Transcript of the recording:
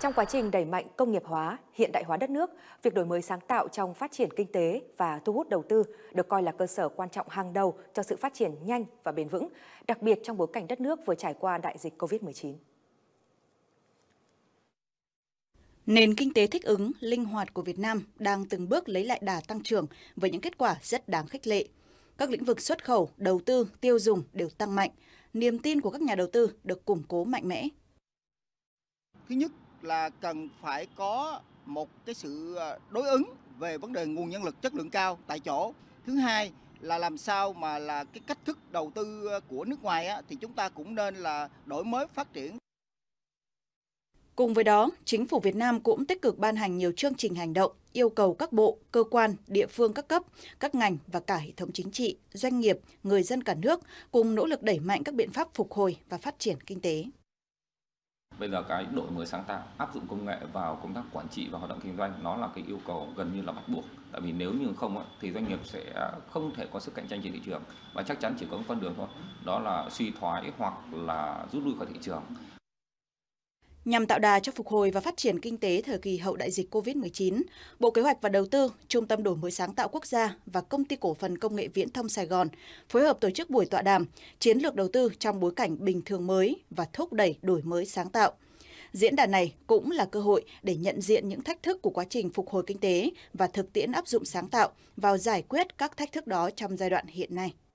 Trong quá trình đẩy mạnh công nghiệp hóa, hiện đại hóa đất nước, việc đổi mới sáng tạo trong phát triển kinh tế và thu hút đầu tư được coi là cơ sở quan trọng hàng đầu cho sự phát triển nhanh và bền vững, đặc biệt trong bối cảnh đất nước vừa trải qua đại dịch COVID-19. Nền kinh tế thích ứng, linh hoạt của Việt Nam đang từng bước lấy lại đà tăng trưởng với những kết quả rất đáng khích lệ. Các lĩnh vực xuất khẩu, đầu tư, tiêu dùng đều tăng mạnh. Niềm tin của các nhà đầu tư được củng cố mạnh mẽ. Thứ nhất là cần phải có một cái sự ờ, đối ứng về vấn đề nguồn nhân lực chất lượng cao tại chỗ. Thứ hai là làm sao mà là cái cách thức đầu tư ờ, của nước ngoài á, thì chúng ta cũng nên là đổi mới phát triển. Cùng với đó, chính phủ Việt Nam cũng tích cực ban hành nhiều chương trình hành động, yêu cầu các bộ, cơ quan, địa phương các cấp, các ngành và cả hệ thống chính trị, doanh nghiệp, người dân cả nước cùng nỗ lực đẩy mạnh các biện pháp phục hồi và phát triển kinh tế bây giờ cái đổi mới sáng tạo áp dụng công nghệ vào công tác quản trị và hoạt động kinh doanh nó là cái yêu cầu gần như là bắt buộc tại vì nếu như không thì doanh nghiệp sẽ không thể có sức cạnh tranh trên thị trường và chắc chắn chỉ có một con đường thôi đó là suy thoái hoặc là rút lui khỏi thị trường Nhằm tạo đà cho phục hồi và phát triển kinh tế thời kỳ hậu đại dịch COVID-19, Bộ Kế hoạch và Đầu tư, Trung tâm Đổi mới sáng tạo quốc gia và Công ty Cổ phần Công nghệ Viễn thông Sài Gòn phối hợp tổ chức buổi tọa đàm Chiến lược đầu tư trong bối cảnh bình thường mới và thúc đẩy đổi mới sáng tạo. Diễn đàn này cũng là cơ hội để nhận diện những thách thức của quá trình phục hồi kinh tế và thực tiễn áp dụng sáng tạo vào giải quyết các thách thức đó trong giai đoạn hiện nay.